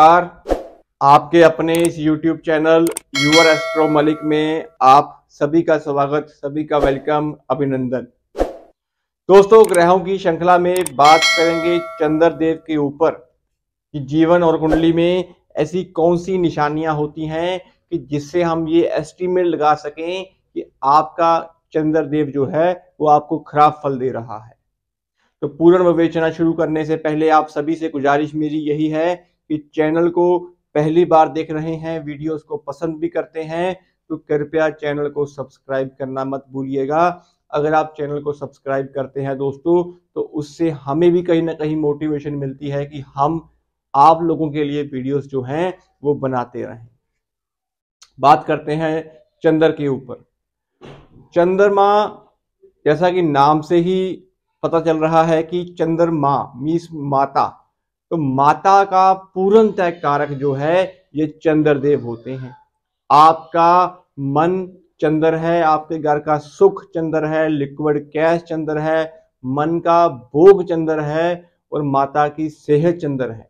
नमस्कार आपके अपने इस YouTube channel your astro Malik में आप सभी का स्वागत सभी का वेलकम अभिनंदन दोस्तों ग्रहों की श्रृंखला में बात करेंगे चंद्र देव के ऊपर कि जीवन और कुंडली में ऐसी कौन सी निशानियां होती हैं कि जिससे हम ये एस्टीमेट लगा सकें कि आपका चंद्र देव जो है वो आपको खराब फल दे रहा है तो पूर्ण विवेचना शुरू करने से पहले आप सभी से गुजारिश मेरी यही है इस चैनल को पहली बार देख रहे हैं वीडियोस को पसंद भी करते हैं तो कृपया चैनल को सब्सक्राइब करना मत भूलिएगा अगर आप चैनल को सब्सक्राइब करते हैं दोस्तों तो उससे हमें भी कहीं ना कहीं मोटिवेशन मिलती है कि हम आप लोगों के लिए वीडियोस जो हैं वो बनाते रहें बात करते हैं चंद्र के ऊपर चंद्रमा जैसा कि नाम से ही पता चल रहा है कि चंद्रमा मीस माता तो माता का पूर्णतः कारक जो है ये चंद्रदेव होते हैं आपका मन चंद्र है आपके घर का सुख चंद्र है लिक्विड कैश चंद्र है मन का भोग चंद्र है और माता की सेहत चंद्र है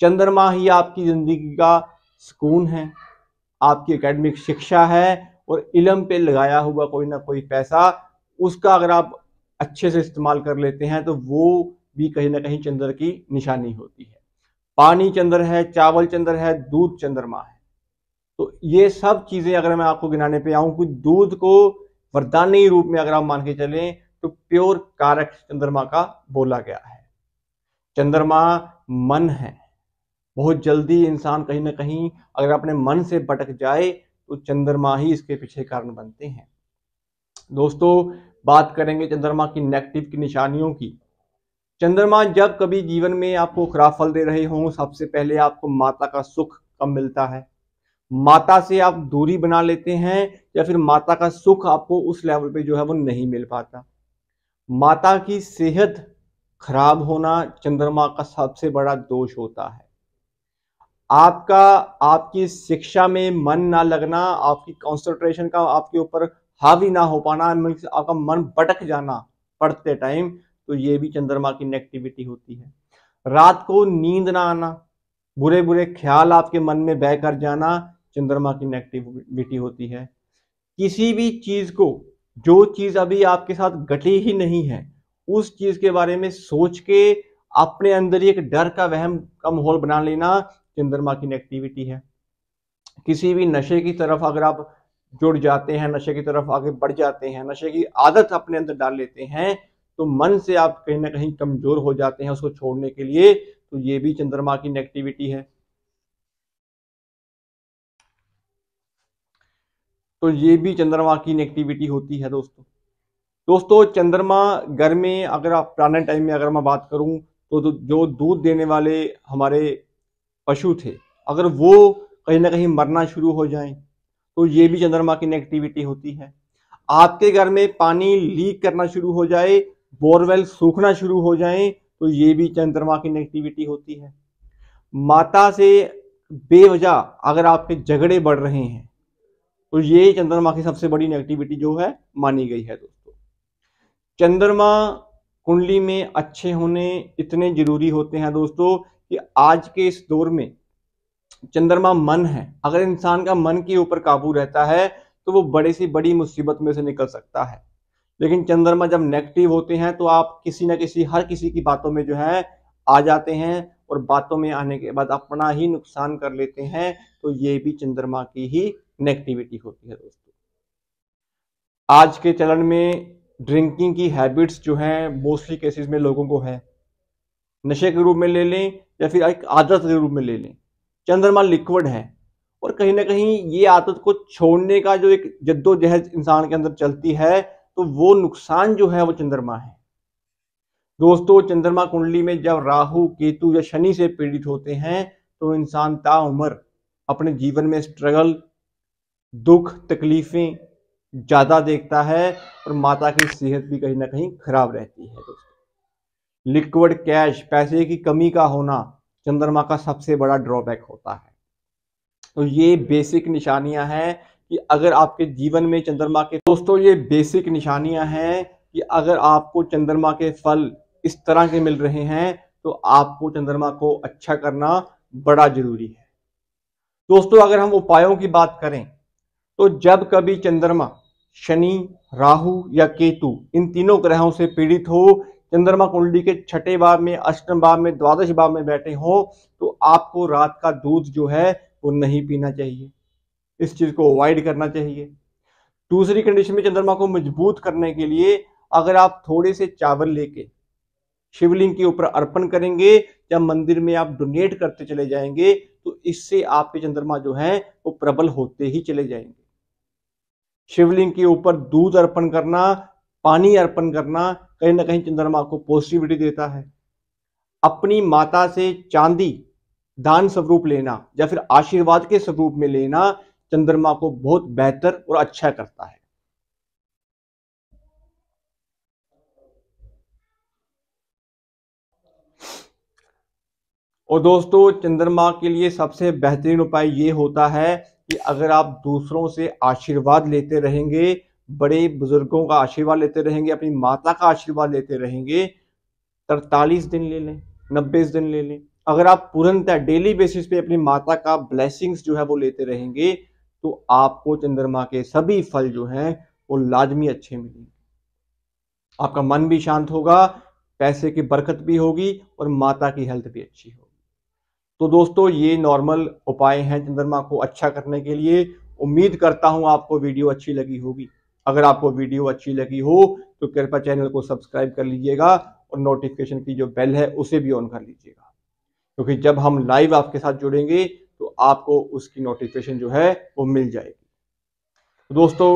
चंद्रमा ही आपकी जिंदगी का सुकून है आपकी एकेडमिक शिक्षा है और इलम पे लगाया हुआ कोई ना कोई पैसा उसका अगर आप अच्छे से इस्तेमाल कर लेते हैं तो वो भी कहीं ना कहीं चंद्र की निशानी होती है पानी चंद्र है चावल चंद्र है दूध चंद्रमा है तो ये सब चीजें अगर मैं आपको गिनाने पे आऊं कि दूध को वरदानी रूप में अगर आप मान के चले तो प्योर कारक चंद्रमा का बोला गया है चंद्रमा मन है बहुत जल्दी इंसान कहीं ना कहीं अगर अपने मन से भटक जाए तो चंद्रमा ही इसके पीछे कारण बनते हैं दोस्तों बात करेंगे चंद्रमा की नेगेटिव की निशानियों की चंद्रमा जब कभी जीवन में आपको खराब फल दे रहे हों सबसे पहले आपको माता का सुख कम मिलता है माता से आप दूरी बना लेते हैं या फिर माता का सुख आपको उस लेवल पे जो है वो नहीं मिल पाता माता की सेहत खराब होना चंद्रमा का सबसे बड़ा दोष होता है आपका आपकी शिक्षा में मन ना लगना आपकी कंसंट्रेशन का आपके ऊपर हावी ना हो पाना आपका मन भटक जाना पढ़ते टाइम तो ये भी चंद्रमा की नेगेटिविटी होती है रात को नींद ना आना बुरे बुरे ख्याल आपके मन में बह कर जाना चंद्रमा की नेगेटिविटी होती है किसी भी चीज़ को जो चीज़ अभी आपके साथ घटी ही नहीं है उस चीज़ के बारे में सोच के अपने अंदर ही एक डर का वहम का माहौल बना लेना चंद्रमा की नेगेटिविटी है किसी भी नशे की तरफ अगर आप जुड़ जाते हैं नशे की तरफ आगे बढ़ जाते हैं नशे की आदत अपने अंदर डाल लेते हैं तो मन से आप कहीं ना कहीं कमजोर हो जाते हैं उसको छोड़ने के लिए तो ये भी चंद्रमा की नेगेटिविटी है तो ये भी चंद्रमा की नेगेटिविटी होती है दोस्तों दोस्तों चंद्रमा घर में अगर आप पुराने टाइम में अगर मैं बात करूं तो, तो जो दूध देने वाले हमारे पशु थे अगर वो कहीं ना कहीं मरना शुरू हो जाए तो ये भी चंद्रमा की नेगेटिविटी होती है आपके घर में पानी लीक करना शुरू हो जाए बोरवेल सूखना शुरू हो जाए तो ये भी चंद्रमा की नेगेटिविटी होती है माता से बेवजह अगर आपके झगड़े बढ़ रहे हैं तो ये चंद्रमा की सबसे बड़ी नेगेटिविटी जो है मानी गई है दोस्तों चंद्रमा कुंडली में अच्छे होने इतने जरूरी होते हैं दोस्तों कि आज के इस दौर में चंद्रमा मन है अगर इंसान का मन के ऊपर काबू रहता है तो वो बड़े से बड़ी मुसीबत में से निकल सकता है लेकिन चंद्रमा जब नेगेटिव होते हैं तो आप किसी ना किसी हर किसी की बातों में जो है आ जाते हैं और बातों में आने के बाद अपना ही नुकसान कर लेते हैं तो ये भी चंद्रमा की ही नेगेटिविटी होती है दोस्तों आज के चलन में ड्रिंकिंग की हैबिट्स जो हैं मोस्टली केसेस में लोगों को है नशे के रूप में ले लें या फिर एक आदत के रूप में ले लें चंद्रमा लिक्विड है और कहीं ना कहीं ये आदत को छोड़ने का जो एक जद्दोजहद इंसान के अंदर चलती है तो वो नुकसान जो है वो चंद्रमा है दोस्तों चंद्रमा कुंडली में जब राहु केतु या शनि से पीड़ित होते हैं तो इंसान ताउम्र अपने जीवन में स्ट्रगल दुख तकलीफें ज़्यादा देखता है और माता की सेहत भी कहीं ना कहीं खराब रहती है दोस्तों लिक्विड कैश पैसे की कमी का होना चंद्रमा का सबसे बड़ा ड्रॉबैक होता है तो ये बेसिक निशानियां हैं कि अगर आपके जीवन में चंद्रमा के दोस्तों ये बेसिक निशानियां हैं कि अगर आपको चंद्रमा के फल इस तरह के मिल रहे हैं तो आपको चंद्रमा को अच्छा करना बड़ा जरूरी है दोस्तों अगर हम उपायों की बात करें तो जब कभी चंद्रमा शनि राहु या केतु इन तीनों ग्रहों से पीड़ित हो चंद्रमा कुंडली के छठे भाव में अष्टम भाव में द्वादश भाव में बैठे हो तो आपको रात का दूध जो है वो नहीं पीना चाहिए इस चीज़ को अवॉइड करना चाहिए दूसरी कंडीशन में चंद्रमा को मजबूत करने के लिए अगर आप थोड़े से चावल लेके शिवलिंग के ऊपर अर्पण करेंगे या मंदिर में आप डोनेट करते चले जाएंगे तो इससे आपके चंद्रमा जो है वो प्रबल होते ही चले जाएंगे शिवलिंग के ऊपर दूध अर्पण करना पानी अर्पण करना कहीं ना कहीं चंद्रमा को पॉजिटिविटी देता है अपनी माता से चांदी दान स्वरूप लेना या फिर आशीर्वाद के स्वरूप में लेना चंद्रमा को बहुत बेहतर और अच्छा करता है और दोस्तों चंद्रमा के लिए सबसे बेहतरीन उपाय ये होता है कि अगर आप दूसरों से आशीर्वाद लेते रहेंगे बड़े बुजुर्गों का आशीर्वाद लेते रहेंगे अपनी माता का आशीर्वाद लेते रहेंगे तरतालीस दिन ले लें नब्बे दिन ले लें अगर आप पूर्णतः डेली बेसिस पे अपनी माता का ब्लेसिंग्स जो है वो लेते रहेंगे तो आपको चंद्रमा के सभी फल जो हैं वो लाजमी अच्छे मिलेंगे आपका मन भी शांत होगा पैसे की बरकत भी होगी और माता की हेल्थ भी अच्छी होगी तो दोस्तों ये नॉर्मल उपाय हैं चंद्रमा को अच्छा करने के लिए उम्मीद करता हूं आपको वीडियो अच्छी लगी होगी अगर आपको वीडियो अच्छी लगी हो तो कृपया चैनल को सब्सक्राइब कर लीजिएगा और नोटिफिकेशन की जो बेल है उसे भी ऑन कर लीजिएगा क्योंकि जब हम लाइव आपके साथ जुड़ेंगे तो आपको उसकी नोटिफिकेशन जो है वो मिल जाएगी तो दोस्तों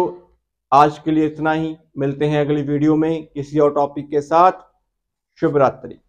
आज के लिए इतना ही मिलते हैं अगली वीडियो में किसी और टॉपिक के साथ शुभ रात्रि